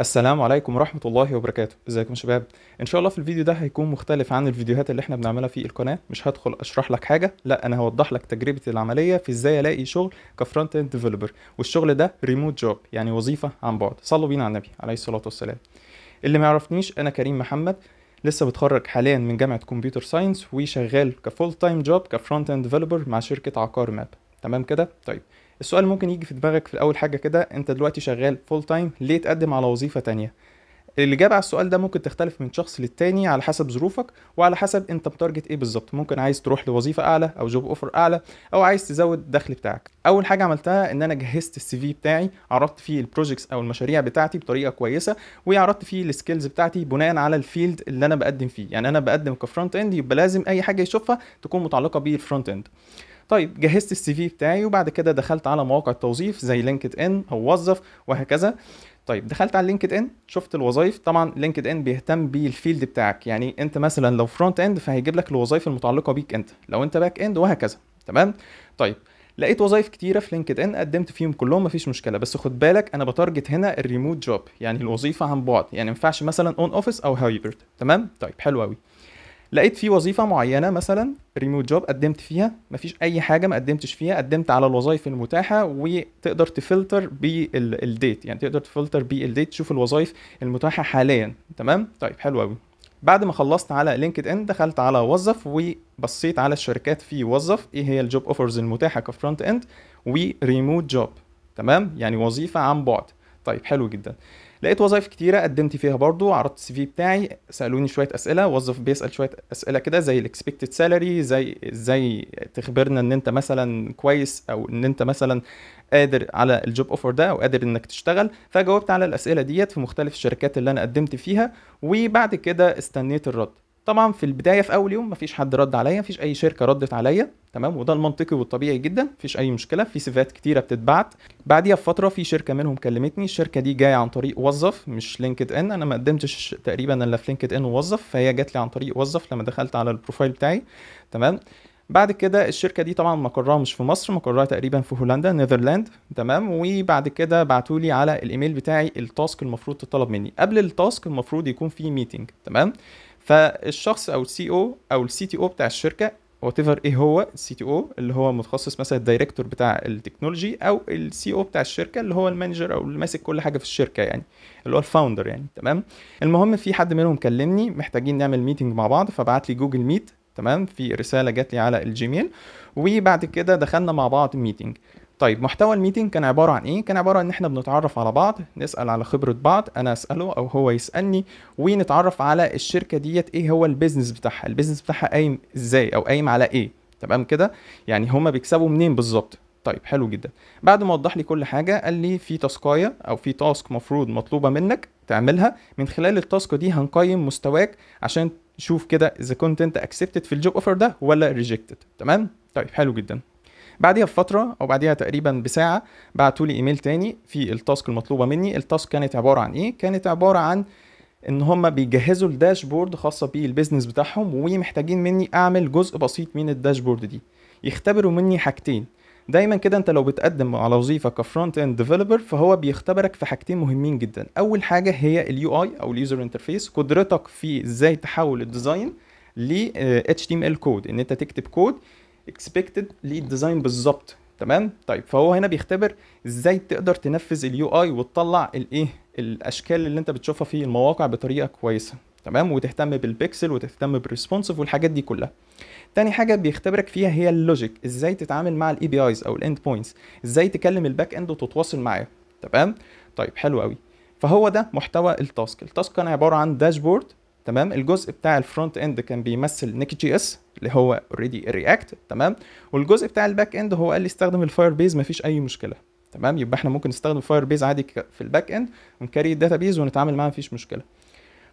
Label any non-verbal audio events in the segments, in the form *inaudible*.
السلام عليكم ورحمة الله وبركاته ازيكم شباب ان شاء الله في الفيديو ده هيكون مختلف عن الفيديوهات اللي احنا بنعملها في القناة مش هدخل اشرح لك حاجة لا انا هوضح لك تجربتي العملية في ازاي الاقي شغل كفرونت اند ديفلوبر والشغل ده ريموت جوب يعني وظيفة عن بعد صلوا بينا على النبي عليه الصلاة والسلام اللي ما يعرفنيش انا كريم محمد لسه بتخرج حاليا من جامعة كمبيوتر ساينس وشغال كفول تايم جوب كفرونت اند ديفلوبر مع شركة عقار ماب تمام كده طيب السؤال ممكن يجي في دماغك في الاول حاجه كده انت دلوقتي شغال فول تايم ليه تقدم على وظيفه تانية الإجابة على السؤال ده ممكن تختلف من شخص للتاني على حسب ظروفك وعلى حسب أنت بتارجت إيه بالظبط، ممكن عايز تروح لوظيفة أعلى أو جوب أوفر أعلى أو عايز تزود الدخل بتاعك. أول حاجة عملتها إن أنا جهزت السي في بتاعي، عرضت فيه البروجيكتس أو المشاريع بتاعتي بطريقة كويسة وعرضت فيه السكيلز بتاعتي بناء على الفيلد اللي أنا بقدم فيه، يعني أنا بقدم كفرونت إند يبقى لازم أي حاجة يشوفها تكون متعلقة بالفرونت إند. طيب جهزت السي في بتاعي وبعد كده دخلت على مواقع التوظيف زي لينكد ان او وظف وهكذا طيب دخلت على لينكد ان شفت الوظائف طبعا لينكد ان بيهتم بالفيلد بتاعك يعني انت مثلا لو فرونت اند فهيجيب لك الوظائف المتعلقه بيك انت لو انت باك اند وهكذا تمام طيب لقيت وظائف كتيره في لينكد ان قدمت فيهم كلهم مفيش مشكله بس خد بالك انا بتارجت هنا الريموت جوب يعني الوظيفه عن بعد يعني ما ينفعش مثلا اون اوفيس او هايبرد تمام طيب حلو قوي لقيت في وظيفه معينه مثلا ريموت جوب قدمت فيها مفيش اي حاجه ما قدمتش فيها قدمت على الوظائف المتاحه وتقدر تفلتر بالديت يعني تقدر تفلتر بالديت تشوف الوظائف المتاحه حاليا تمام طيب حلو قوي بعد ما خلصت على لينكد ان دخلت على وظف وبصيت على الشركات في وظف ايه هي الجوب اوفرز المتاحه كفرونت اند وريموت جوب تمام يعني وظيفه عن بعد طيب حلو جدا لقيت وظائف كتيره قدمت فيها برضو عرضت السي في بتاعي سالوني شويه اسئله وظف بيسال شويه اسئله كده زي الاكسبكتد سالري زي ازاي تخبرنا ان انت مثلا كويس او ان انت مثلا قادر على الجوب اوفر ده او قادر انك تشتغل فجاوبت على الاسئله ديت في مختلف الشركات اللي انا قدمت فيها وبعد كده استنيت الرد طبعا في البدايه في اول يوم مفيش حد رد عليا مفيش اي شركه ردت عليا تمام وده المنطقي والطبيعي جدا مفيش اي مشكله في سيفات كتيره بتتبعت بعديها بفتره في شركه منهم كلمتني الشركه دي جايه عن طريق وظف مش لينكد ان انا ما قدمتش تقريبا الا في لينكد ان ووظف فهي جات لي عن طريق وظف لما دخلت على البروفايل بتاعي تمام بعد كده الشركه دي طبعا مقرها مش في مصر مقرها تقريبا في هولندا نيذرلاند تمام وبعد كده بعتوا لي على الايميل بتاعي التاسك المفروض تطلب مني قبل التاسك المفروض يكون في ميتنج تمام فالشخص او السي او او السي تي او بتاع الشركه وات ايفر ايه هو السي تي او اللي هو متخصص مثلا الدايركتور بتاع التكنولوجي او السي او بتاع الشركه اللي هو المانجر او اللي ماسك كل حاجه في الشركه يعني اللي هو الفاوندر يعني تمام المهم في حد منهم كلمني محتاجين نعمل ميتنج مع بعض فبعت لي جوجل ميت تمام في رساله جات لي على الجيميل وبعد كده دخلنا مع بعض ميتنج طيب محتوى الميتنج كان عبارة عن إيه؟ كان عبارة عن إن إحنا بنتعرف على بعض، نسأل على خبرة بعض، أنا أسأله أو هو يسألني ونتعرف على الشركة ديت إيه هو البيزنس بتاعها، البيزنس بتاعها قايم إزاي أو قايم على إيه؟ تمام كده؟ يعني هما بيكسبوا منين بالظبط؟ طيب حلو جدا. بعد ما وضح لي كل حاجة قال لي في تاسكاية أو في تاسك مفروض مطلوبة منك تعملها، من خلال التاسك دي هنقيم مستواك عشان شوف كده اذا كنت انت اكسبتد في الجوب اوفر ده ولا ريجكتد تمام طيب حلو جدا بعديها بفتره او بعديها تقريبا بساعه بعتوا لي ايميل تاني في التاسك المطلوبه مني التاسك كانت عباره عن ايه كانت عباره عن ان هم بيجهزوا الداشبورد خاصه بالبيزنس بتاعهم ومحتاجين مني اعمل جزء بسيط من الداشبورد دي يختبروا مني حاجتين دايما كده انت لو بتقدم على وظيفه كفرونت اند ديفلوبر فهو بيختبرك في حاجتين مهمين جدا اول حاجه هي اليو اي او اليوزر انترفيس قدرتك في ازاي تحول الديزاين ل اتش تي ام ال كود ان انت تكتب كود اكسبكتد للديزاين بالظبط تمام طيب فهو هنا بيختبر ازاي تقدر تنفذ اليو اي وتطلع الايه الاشكال اللي انت بتشوفها في المواقع بطريقه كويسه تمام وتهتم بالبيكسل وتهتم بالريسبونسيف والحاجات دي كلها تاني حاجه بيختبرك فيها هي اللوجيك ازاي تتعامل مع الاي بي ايز او الاند بوينتس ازاي تكلم الباك اند وتتواصل معاه تمام طيب حلو قوي فهو ده محتوى التاسك التاسك كان عباره عن داشبورد تمام الجزء بتاع الفرونت اند كان بيمثل نيك جي اس اللي هو اوريدي رياكت تمام والجزء بتاع الباك اند هو قال لي استخدم الفاير بيز مفيش اي مشكله تمام يبقى احنا ممكن نستخدم فاير بيز عادي في الباك اند ونكاري الداتا بيز ونتعامل معاها مفيش مشكله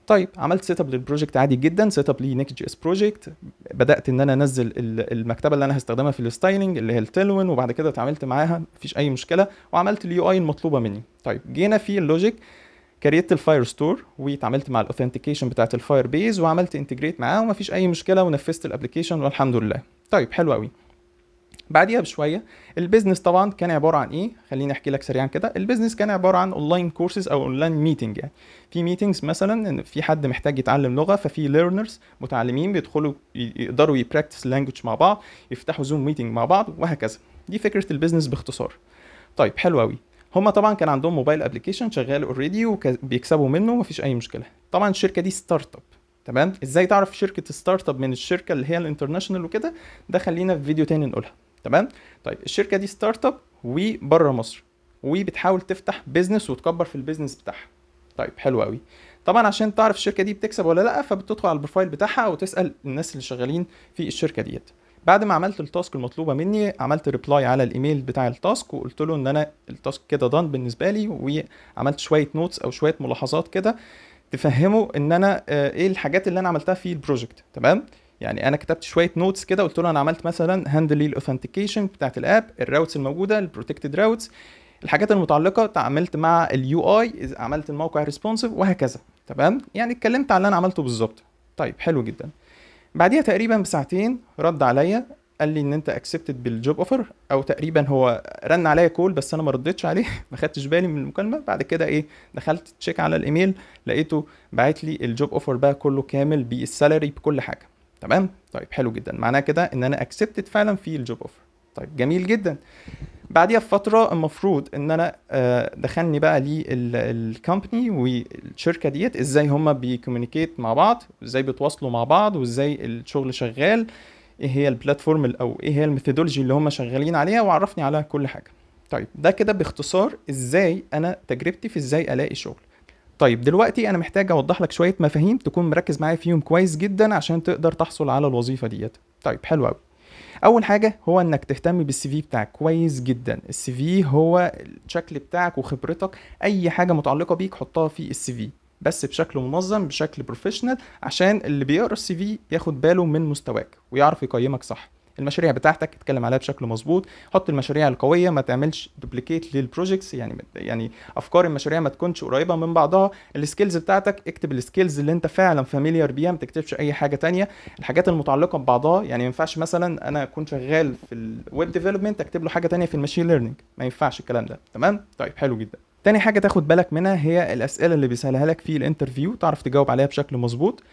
طيب عملت سيت اب للبروجكت عادي جدا سيت اب لي نيك جي اس بروجكت بدات ان انا انزل المكتبه اللي انا هستخدمها في الستايلنج اللي هي التلون وبعد كده اتعاملت معاها مفيش اي مشكله وعملت اليو اي المطلوبه مني طيب جينا في اللوجيك كريت الفاير ستور واتعاملت مع الاوثنتيكيشن بتاعت الفاير بيز وعملت انتجريت معاه ومفيش اي مشكله ونفذت الابلكيشن والحمد لله طيب حلو قوي بعديها بشويه البيزنس طبعا كان عباره عن ايه خليني احكي لك سريعا كده البيزنس كان عباره عن اونلاين كورسز او اونلاين ميتنج يعني في ميتنجز مثلا ان في حد محتاج يتعلم لغه ففي ليرنرز متعلمين بيدخلوا يقدروا يبراكتس لانجوج مع بعض يفتحوا زوم ميتنج مع بعض وهكذا دي فكره البيزنس باختصار طيب حلو قوي هما طبعا كان عندهم موبايل ابلكيشن شغال اوريدي وبيكسبوا منه مفيش اي مشكله طبعا الشركه دي ستارت اب تمام ازاي تعرف شركه ستارت اب من الشركه اللي هي الانترناشونال وكده ده خلينا في فيديو تاني نقولها تمام طيب الشركه دي ستارت اب وبره مصر وبتحاول تفتح بيزنس وتكبر في البيزنس بتاعها طيب حلو قوي طبعا عشان تعرف الشركه دي بتكسب ولا لا فبتدخل على البروفايل بتاعها وتسال الناس اللي شغالين في الشركه ديت بعد ما عملت التاسك المطلوبه مني عملت ريبلاي على الايميل بتاع التاسك وقلت له ان انا التاسك كده دان بالنسبه لي وعملت شويه نوتس او شويه ملاحظات كده تفهمه ان انا آه، ايه الحاجات اللي انا عملتها في البروجكت تمام يعني انا كتبت شويه نوتس كده قلت له انا عملت مثلا هاندل الاوثنتيكيشن بتاعت الاب الراوتس الموجوده البروتكتد راوتس الحاجات المتعلقه تعاملت مع اليو اي عملت الموقع ريسبونسيف وهكذا تمام يعني اتكلمت على اللي انا عملته بالظبط طيب حلو جدا بعديها تقريبا بساعتين رد عليا قال لي ان انت اكسبتد بالجوب اوفر او تقريبا هو رن عليا كول بس انا ما ردتش عليه *laughs* ما خدتش بالي من المكالمه بعد كده ايه دخلت تشيك على الايميل لقيته بعت لي الجوب اوفر بقى كله كامل بالسالري بكل حاجه تمام طيب حلو جدا معناه كده ان انا اكسبتد فعلا في الجوب اوفر طيب جميل جدا بعديها بفتره المفروض ان انا آه، دخلني بقى الكومباني والشركه ديت ازاي هما بيكوميونيكيت مع بعض وازاي بيتواصلوا مع بعض وازاي الشغل شغال ايه هي البلاتفورم او ايه هي الميثودولوجي اللي هما شغالين عليها وعرفني على كل حاجه طيب ده كده باختصار ازاي انا تجربتي في ازاي الاقي شغل طيب دلوقتي انا محتاج اوضح لك شويه مفاهيم تكون مركز معايا فيهم كويس جدا عشان تقدر تحصل على الوظيفه ديت طيب حلو قوي اول حاجه هو انك تهتم بالسي في بتاعك كويس جدا السي في هو الشكل بتاعك وخبرتك اي حاجه متعلقه بيك حطها في السي في بس بشكل منظم بشكل بروفيشنال عشان اللي بيقرا السي في ياخد باله من مستواك ويعرف يقيمك صح المشاريع بتاعتك اتكلم عليها بشكل مظبوط حط المشاريع القويه ما تعملش دوبليكيت للبروجكتس يعني يعني افكار المشاريع ما تكونش قريبه من بعضها السكيلز بتاعتك اكتب السكيلز اللي انت فعلا فاميليار بيها ما تكتبش اي حاجه تانية الحاجات المتعلقه ببعضها يعني ما ينفعش مثلا انا اكون شغال في الويب ديفلوبمنت اكتب له حاجه تانية في الماشين ليرنينج ما ينفعش الكلام ده تمام طيب حلو جدا تاني حاجه تاخد بالك منها هي الاسئله اللي بيسالها لك في الانترفيو تعرف تجاوب عليها بشكل مظبوط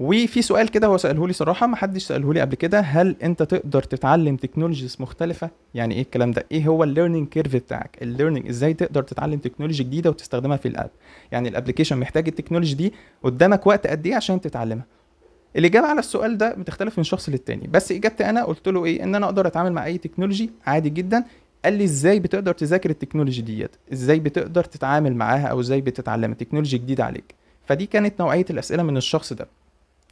وفي سؤال كده هو ساله لي صراحه ما حدش ساله لي قبل كده هل انت تقدر تتعلم تكنولوجيز مختلفه يعني ايه الكلام ده ايه هو الليرنينج كيرف بتاعك الليرنينج ازاي تقدر تتعلم تكنولوجي جديده وتستخدمها في الاب يعني الابلكيشن محتاج التكنولوجي دي قدامك وقت قد ايه عشان تتعلمها الاجابه على السؤال ده بتختلف من شخص للتاني بس اجابتي انا قلت له ايه ان انا اقدر اتعامل مع اي تكنولوجي عادي جدا قال لي ازاي بتقدر تذاكر التكنولوجي ديت ازاي بتقدر تتعامل معاها او ازاي بتتعلم تكنولوجي جديده عليك فدي كانت نوعيه الاسئله من الشخص ده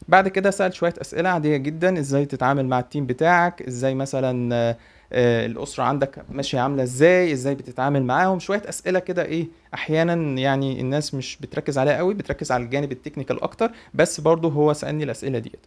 بعد كده سأل شوية أسئلة عادية جدا ازاي تتعامل مع التيم بتاعك ازاي مثلا آه، الأسرة عندك ماشية عاملة ازاي ازاي بتتعامل معاهم شوية أسئلة كده ايه أحيانا يعني الناس مش بتركز عليها قوي بتركز على الجانب التكنيكال أكتر بس برضو هو سألني الأسئلة ديت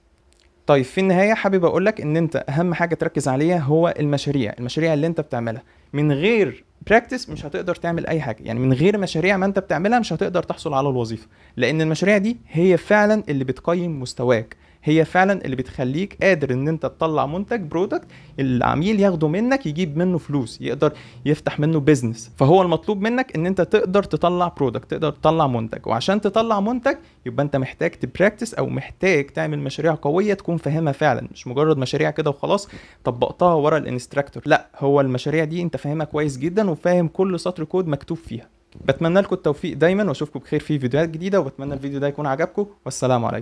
طيب في النهاية حابب أقولك إن أنت أهم حاجة تركز عليها هو المشاريع المشاريع اللي أنت بتعملها من غير براكتس مش هتقدر تعمل اي حاجه يعني من غير مشاريع ما انت بتعملها مش هتقدر تحصل على الوظيفه لان المشاريع دي هي فعلا اللي بتقيم مستواك هي فعلا اللي بتخليك قادر ان انت تطلع منتج برودكت العميل ياخده منك يجيب منه فلوس يقدر يفتح منه بيزنس فهو المطلوب منك ان انت تقدر تطلع برودكت تقدر تطلع منتج وعشان تطلع منتج يبقى انت محتاج تبراكتس او محتاج تعمل مشاريع قويه تكون فاهمها فعلا مش مجرد مشاريع كده وخلاص طبقتها ورا الانستراكتور لا هو المشاريع دي انت فاهمها كويس جدا وفاهم كل سطر كود مكتوب فيها بتمنى لكم التوفيق دايما واشوفكم بخير في فيديوهات جديده وبتمنى الفيديو ده يكون عجبكم والسلام عليكم